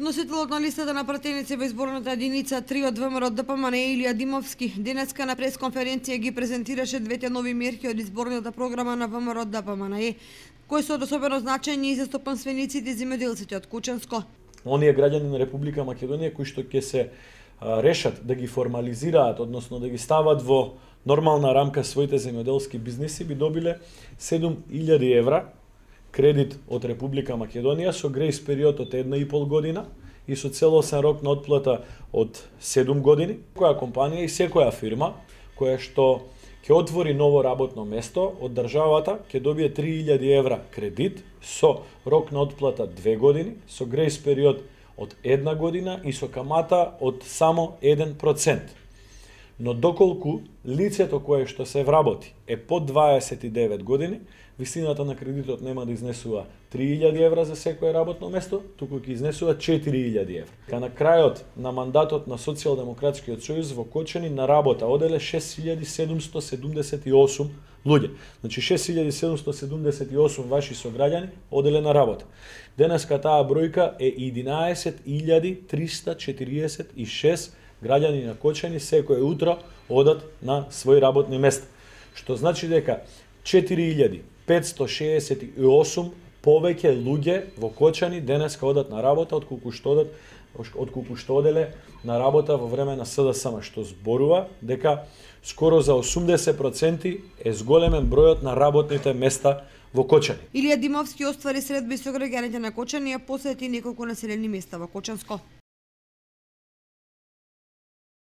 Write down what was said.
Носителот на листата на пратеници во изборната единица 3 од ВМРО ДПМН Илија Димовски денеска на пресконференција ги презентираше двете нови мерки од изборната програма на ВМРО ДПМН кои се од особено значење и за стопанствениците и земјоделците од Кученско. Оние граѓани на Република Македонија кои што ќе се решат да ги формализираат, односно да ги стават во нормална рамка своите земјоделски бизнеси, би добиле 7000 евра кредит од Република Македонија со грејс период од една и пол година и со целосен рок на отплата од 7 години. Која компанија и секоја фирма која што ќе отвори ново работно место од државата, ќе добие 3000 евра кредит со рок на отплата 2 години, со грејс период од една година и со камата од само 1% но доколку лицето кое што се вработи е под 29 години, висината на кредитот нема да изнесува 3000 евра за секое работно место, туку ќе изнесува 4000 евра. Ка на крајот на мандатот на Социјалдемократскиот сојуз во Кочани на работа оделе 6778 луѓе. Значи 6778 ваши сограѓани оделе на работа. Денеска таа бројка е 11346 граѓани на Кочани секое утро одат на свој работни места. Што значи дека 4568 повеќе луѓе во Кочани денеска одат на работа од колку што одат од колку што оделе на работа во време на СДСМ, што зборува дека скоро за 80% е зголемен бројот на работните места во Кочани. Илија Димовски оствари средби со граѓаните на Кочани, и посети неколку населени места во Кочанско.